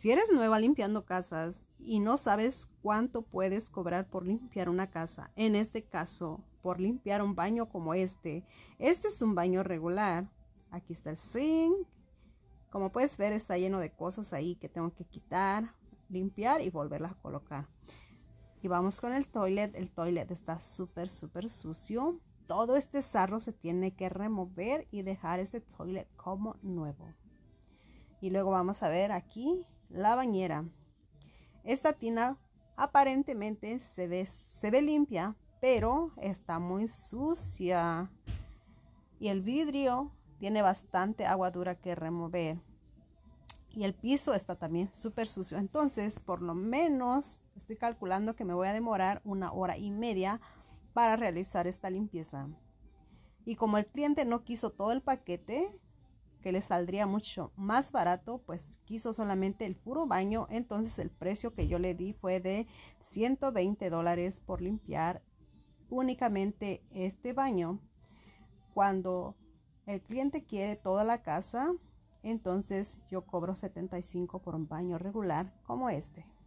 Si eres nueva limpiando casas y no sabes cuánto puedes cobrar por limpiar una casa, en este caso, por limpiar un baño como este, este es un baño regular. Aquí está el sink. Como puedes ver, está lleno de cosas ahí que tengo que quitar, limpiar y volverlas a colocar. Y vamos con el toilet. El toilet está súper, súper sucio. Todo este sarro se tiene que remover y dejar este toilet como nuevo. Y luego vamos a ver aquí la bañera. Esta tina aparentemente se ve, se ve limpia, pero está muy sucia. Y el vidrio tiene bastante agua dura que remover. Y el piso está también súper sucio. Entonces, por lo menos estoy calculando que me voy a demorar una hora y media para realizar esta limpieza. Y como el cliente no quiso todo el paquete, que le saldría mucho más barato, pues quiso solamente el puro baño, entonces el precio que yo le di fue de 120 dólares por limpiar únicamente este baño. Cuando el cliente quiere toda la casa, entonces yo cobro 75 por un baño regular como este.